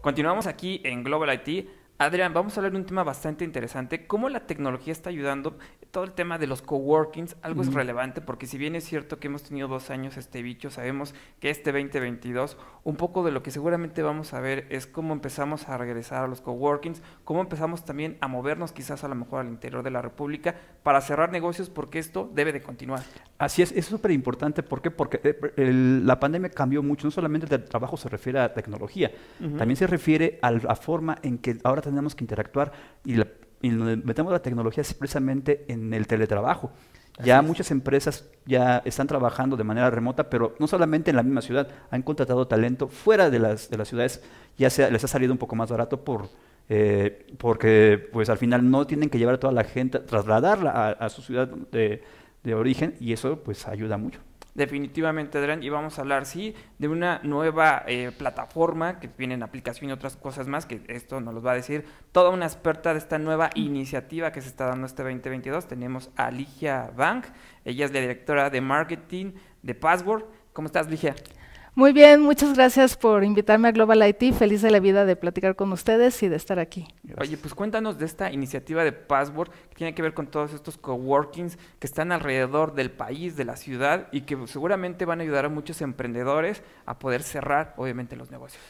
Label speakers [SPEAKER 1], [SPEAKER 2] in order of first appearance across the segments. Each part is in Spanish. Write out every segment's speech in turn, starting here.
[SPEAKER 1] Continuamos aquí en Global IT. Adrián, vamos a hablar de un tema bastante interesante, cómo la tecnología está ayudando todo el tema de los coworkings, algo es relevante, porque si bien es cierto que hemos tenido dos años este bicho, sabemos que este 2022, un poco de lo que seguramente vamos a ver es cómo empezamos a regresar a los coworkings, cómo empezamos también a movernos quizás a lo mejor al interior de la República para cerrar negocios, porque esto debe de continuar.
[SPEAKER 2] Así es, es súper importante, ¿por qué? Porque eh, la pandemia cambió mucho, no solamente el trabajo se refiere a tecnología, también se refiere a la forma en que ahora tenemos que interactuar y la y metemos la tecnología precisamente en el teletrabajo. ya muchas empresas ya están trabajando de manera remota, pero no solamente en la misma ciudad, han contratado talento fuera de las, de las ciudades, ya sea, les ha salido un poco más barato por, eh, porque pues al final no tienen que llevar a toda la gente, trasladarla a, su ciudad de, de origen y eso pues ayuda mucho
[SPEAKER 1] definitivamente, Adrián, y vamos a hablar, sí, de una nueva eh, plataforma que tiene en aplicación y otras cosas más, que esto nos los va a decir toda una experta de esta nueva iniciativa que se está dando este 2022. Tenemos a Ligia Bank, ella es la directora de marketing de Password. ¿Cómo estás, Ligia?
[SPEAKER 3] Muy bien, muchas gracias por invitarme a Global IT. Feliz de la vida de platicar con ustedes y de estar aquí.
[SPEAKER 1] Oye, pues cuéntanos de esta iniciativa de Password que tiene que ver con todos estos coworkings que están alrededor del país, de la ciudad y que seguramente van a ayudar a muchos emprendedores a poder cerrar, obviamente, los negocios.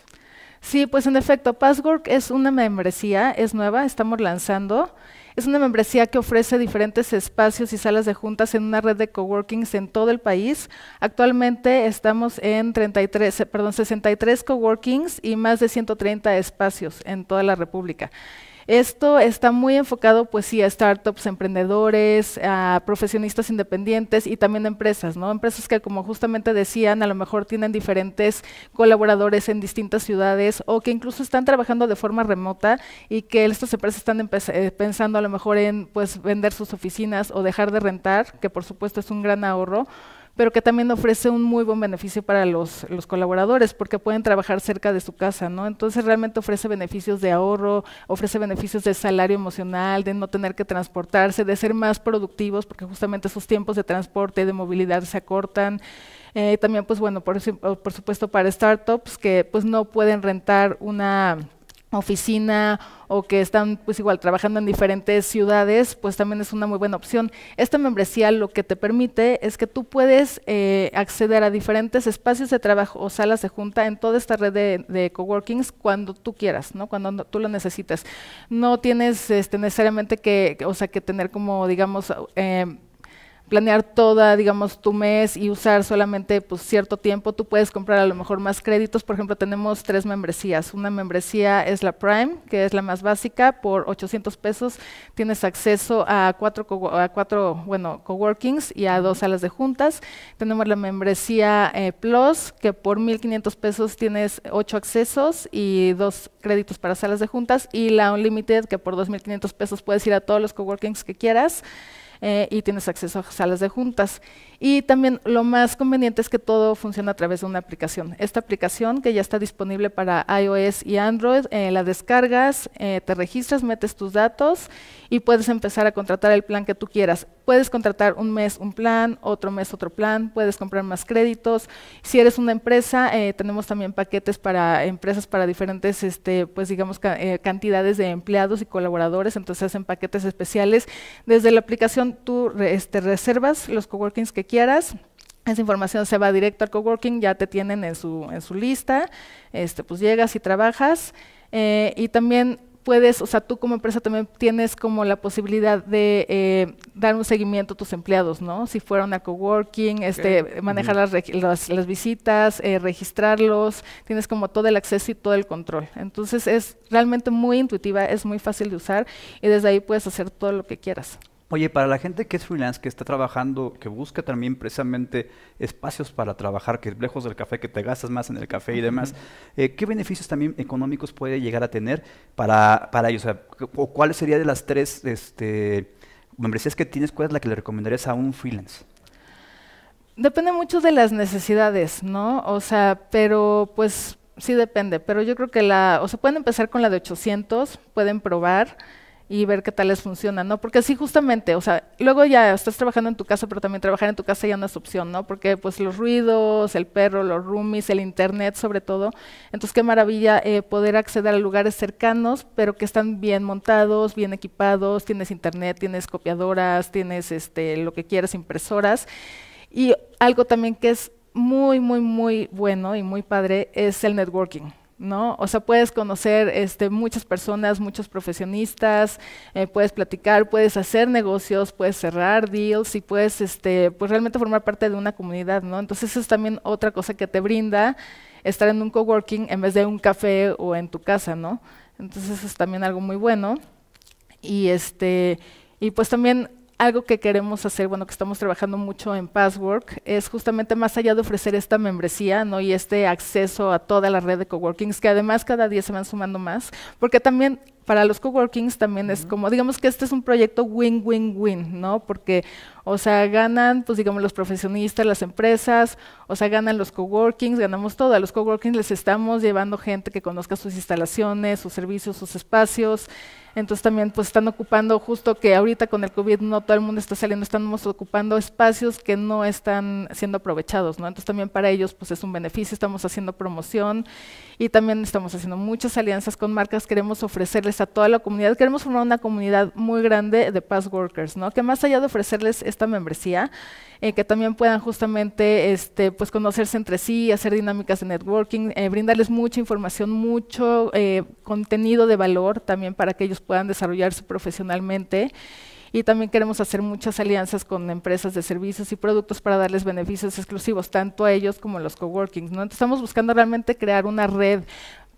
[SPEAKER 3] Sí, pues en efecto, Password es una membresía, es nueva, estamos lanzando. Es una membresía que ofrece diferentes espacios y salas de juntas en una red de coworkings en todo el país. Actualmente estamos en 33, eh, perdón, 63 coworkings y más de 130 espacios en toda la República. Esto está muy enfocado, pues sí, a startups, emprendedores, a profesionistas independientes y también a empresas, ¿no? Empresas que, como justamente decían, a lo mejor tienen diferentes colaboradores en distintas ciudades o que incluso están trabajando de forma remota y que estas empresas están eh, pensando a lo mejor en, pues, vender sus oficinas o dejar de rentar, que por supuesto es un gran ahorro pero que también ofrece un muy buen beneficio para los, colaboradores, porque pueden trabajar cerca de su casa, ¿no? Entonces realmente ofrece beneficios de ahorro, ofrece beneficios de salario emocional, de no tener que transportarse, de ser más productivos, porque justamente sus tiempos de transporte, de movilidad se acortan. Eh, también, pues bueno, por, por supuesto para startups que pues no pueden rentar una oficina o que están pues igual trabajando en diferentes ciudades, pues también es una muy buena opción. Esta membresía lo que te permite es que tú puedes eh, acceder a diferentes espacios de trabajo o salas de junta en toda esta red de, coworkings cuando tú quieras, ¿no? Cuando tú lo necesites. No tienes este, necesariamente que, o sea, que tener como, digamos, eh, planear toda, digamos, tu mes y usar solamente pues, cierto tiempo, tú puedes comprar a lo mejor más créditos. Por ejemplo, tenemos tres membresías. Una membresía es la Prime, que es la más básica, por 800 pesos tienes acceso a cuatro, a cuatro bueno, coworkings y a dos salas de juntas. Tenemos la membresía eh, Plus, que por 1.500 pesos tienes ocho accesos y dos créditos para salas de juntas. Y la Unlimited, que por 2.500 pesos puedes ir a todos los coworkings que quieras. Eh, y tienes acceso a salas de juntas. Y también lo más conveniente es que todo funciona a través de una aplicación. Esta aplicación que ya está disponible para iOS y Android, eh, la descargas, eh, te registras, metes tus datos y puedes empezar a contratar el plan que tú quieras. Puedes contratar un mes un plan, otro mes otro plan, puedes comprar más créditos. Si eres una empresa, eh, tenemos también paquetes para empresas para diferentes, este, pues digamos, eh, cantidades de empleados y colaboradores, entonces hacen paquetes especiales. Desde la aplicación tú este, reservas los coworkings que quieras. Esa información se va directo al coworking, ya te tienen en su, lista, este, pues llegas y trabajas. Eh, y también puedes, o sea, tú como empresa también tienes como la posibilidad de eh, dar un seguimiento a tus empleados, ¿no? Si fueron a coworking, este, manejar las, visitas, eh, registrarlos, tienes como todo el acceso y todo el control. Entonces es realmente muy intuitiva, es muy fácil de usar y desde ahí puedes hacer todo lo que quieras.
[SPEAKER 2] Oye, para la gente que es freelance, que está trabajando, que busca también precisamente espacios para trabajar, que es lejos del café, que te gastas más en el café y demás, eh, ¿qué beneficios también económicos puede llegar a tener para, para ellos? O, sea, cuál sería de las tres este, membresías que tienes, cuál es la que le recomendarías a un freelance?
[SPEAKER 3] Depende mucho de las necesidades, ¿no? O sea, pero pues sí depende, pero yo creo que la, o sea, pueden empezar con la de 800, pueden probar y ver qué tal les funciona, ¿no? Porque sí, justamente, o sea, luego ya estás trabajando en tu casa, pero también trabajar en tu casa ya no es opción, ¿no? Porque pues los ruidos, el perro, los roomies, el internet sobre todo. Entonces qué maravilla eh, poder acceder a lugares cercanos, pero que están bien montados, bien equipados, tienes internet, tienes copiadoras, tienes este, lo que quieras, impresoras. Y algo también que es muy, muy, muy bueno y muy padre es el networking. ¿no? O sea, puedes conocer este, muchas personas, muchos profesionistas, eh, puedes platicar, puedes hacer negocios, puedes cerrar deals y puedes este, pues realmente formar parte de una comunidad, ¿no? Entonces eso es también otra cosa que te brinda estar en un coworking en vez de un café o en tu casa, ¿no? Entonces eso es también algo muy bueno. Y este y pues también algo que queremos hacer, bueno, que estamos trabajando mucho en Passwork, es justamente más allá de ofrecer esta membresía, ¿no? Y este acceso a toda la red de coworkings, que además cada día se van sumando más, porque también para los coworkings también es como, digamos que este es un proyecto win-win-win, ¿no? Porque o sea, ganan, pues digamos, los profesionistas, las empresas, o sea, ganan los coworkings, ganamos todo. A los coworkings les estamos llevando gente que conozca sus instalaciones, sus servicios, sus espacios. Entonces también pues están ocupando, justo que ahorita con el COVID no todo el mundo está saliendo, estamos ocupando espacios que no están siendo aprovechados, ¿no? Entonces también para ellos pues es un beneficio, estamos haciendo promoción y también estamos haciendo muchas alianzas con marcas, queremos ofrecerles a toda la comunidad, queremos formar una comunidad muy grande de past workers, ¿no? Que más allá de ofrecerles esta membresía, eh, que también puedan justamente este, pues conocerse entre sí, hacer dinámicas de networking, eh, brindarles mucha información, mucho eh, contenido de valor también para que ellos puedan desarrollarse profesionalmente y también queremos hacer muchas alianzas con empresas de servicios y productos para darles beneficios exclusivos, tanto a ellos como a los coworkings. ¿no? estamos buscando realmente crear una red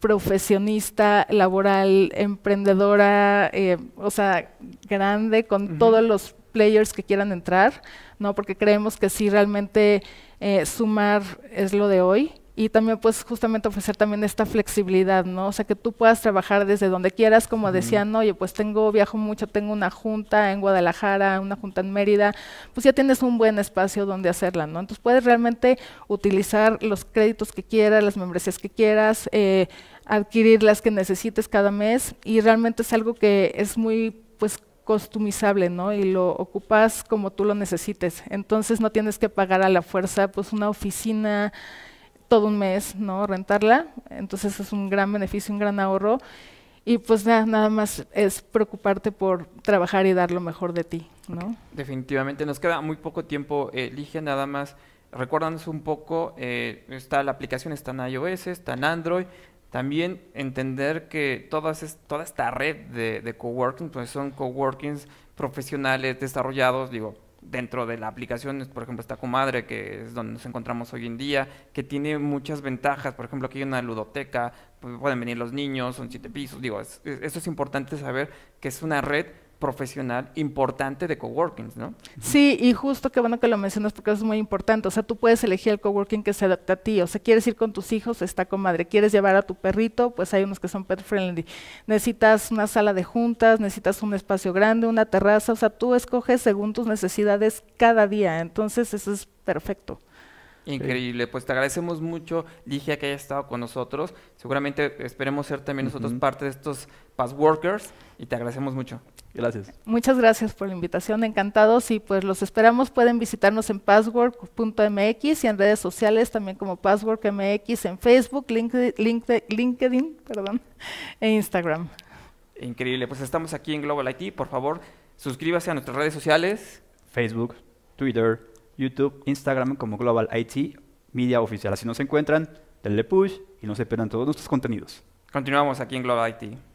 [SPEAKER 3] profesionista, laboral, emprendedora, o sea, grande, con todos los players que quieran entrar, ¿no? Porque creemos que sí realmente eh, sumar es lo de hoy y también pues justamente ofrecer también esta flexibilidad, ¿no? O sea, que tú puedas trabajar desde donde quieras, como decían, oye, pues tengo, viajo mucho, tengo una junta en Guadalajara, una junta en Mérida, pues ya tienes un buen espacio donde hacerla, ¿no? Entonces puedes realmente utilizar los créditos que quieras, las membresías que quieras, eh, adquirir las que necesites cada mes y realmente es algo que es muy, pues, costumizable, ¿no? Y lo ocupas como tú lo necesites. Entonces no tienes que pagar a la fuerza pues una oficina todo un mes, ¿no? Rentarla. Entonces es un gran beneficio, un gran ahorro. Y pues nada, nada más es preocuparte por trabajar y dar lo mejor de ti, ¿no?
[SPEAKER 1] Definitivamente, nos queda muy poco tiempo, Elige eh, nada más recuérdanos un poco, eh, está la aplicación, está en iOS, está en Android, también entender que toda esta red de, coworking, pues son coworkings profesionales desarrollados, digo, dentro de la aplicación, por ejemplo, está Comadre, que es donde nos encontramos hoy en día, que tiene muchas ventajas. Por ejemplo, aquí hay una ludoteca, pues, pueden venir los niños, son siete pisos. Digo, eso es importante saber que es una red profesional importante de coworkings, ¿no?
[SPEAKER 3] Sí, y justo qué bueno que lo mencionas porque eso es muy importante. O sea, tú puedes elegir el coworking que se adapta a ti. O sea, quieres ir con tus hijos, está con madre. Quieres llevar a tu perrito, pues hay unos que son pet friendly. Necesitas una sala de juntas, necesitas un espacio grande, una terraza. O sea, tú escoges según tus necesidades cada día. Entonces, eso es perfecto.
[SPEAKER 1] Increíble, pues te agradecemos mucho, Ligia, que haya estado con nosotros. Seguramente esperemos ser también nosotros parte de estos Past Workers y te agradecemos mucho. Gracias.
[SPEAKER 3] Muchas gracias por la invitación, encantados y pues los esperamos. Pueden visitarnos en password.mx y en redes sociales también como password.mx en Facebook, LinkedIn, perdón, e Instagram.
[SPEAKER 1] Increíble, pues estamos aquí en Global IT. Por favor, suscríbase a nuestras redes
[SPEAKER 2] sociales. Facebook, Twitter, YouTube, Instagram como Global IT Media Oficial. Así nos encuentran, denle push y nos esperan todos nuestros contenidos.
[SPEAKER 1] Continuamos aquí en Global IT.